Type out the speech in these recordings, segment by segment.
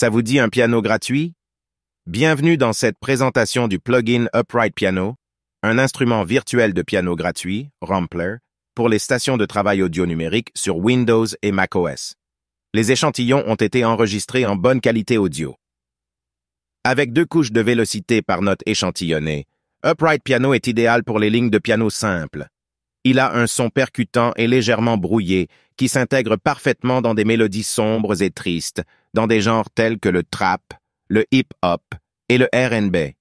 Ça vous dit un piano gratuit Bienvenue dans cette présentation du plugin Upright Piano, un instrument virtuel de piano gratuit, Rampler, pour les stations de travail audio numérique sur Windows et macOS. Les échantillons ont été enregistrés en bonne qualité audio. Avec deux couches de vélocité par note échantillonnée, Upright Piano est idéal pour les lignes de piano simples. Il a un son percutant et légèrement brouillé qui s'intègre parfaitement dans des mélodies sombres et tristes, dans des genres tels que le trap, le hip-hop et le RB.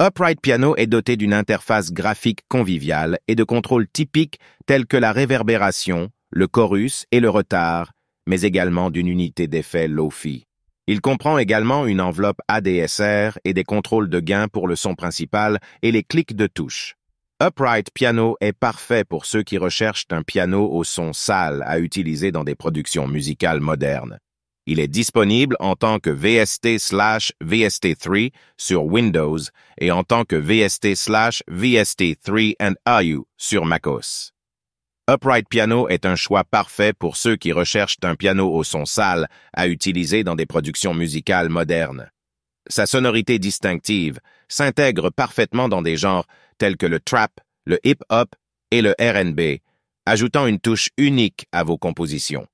Upright Piano est doté d'une interface graphique conviviale et de contrôles typiques tels que la réverbération, le chorus et le retard, mais également d'une unité d'effet fi Il comprend également une enveloppe ADSR et des contrôles de gain pour le son principal et les clics de touche. Upright Piano est parfait pour ceux qui recherchent un piano au son sale à utiliser dans des productions musicales modernes. Il est disponible en tant que VST VST3 sur Windows et en tant que VST VST3 and IU sur macOS. Upright Piano est un choix parfait pour ceux qui recherchent un piano au son sale à utiliser dans des productions musicales modernes. Sa sonorité distinctive s'intègre parfaitement dans des genres tels que le trap, le hip-hop et le R&B, ajoutant une touche unique à vos compositions.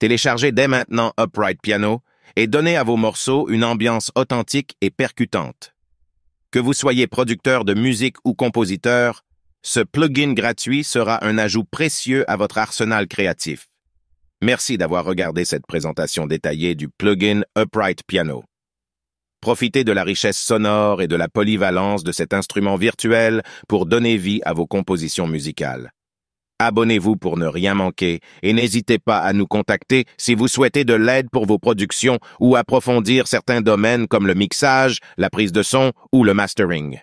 Téléchargez dès maintenant Upright Piano et donnez à vos morceaux une ambiance authentique et percutante. Que vous soyez producteur de musique ou compositeur, ce plugin gratuit sera un ajout précieux à votre arsenal créatif. Merci d'avoir regardé cette présentation détaillée du plugin Upright Piano. Profitez de la richesse sonore et de la polyvalence de cet instrument virtuel pour donner vie à vos compositions musicales. Abonnez-vous pour ne rien manquer et n'hésitez pas à nous contacter si vous souhaitez de l'aide pour vos productions ou approfondir certains domaines comme le mixage, la prise de son ou le mastering.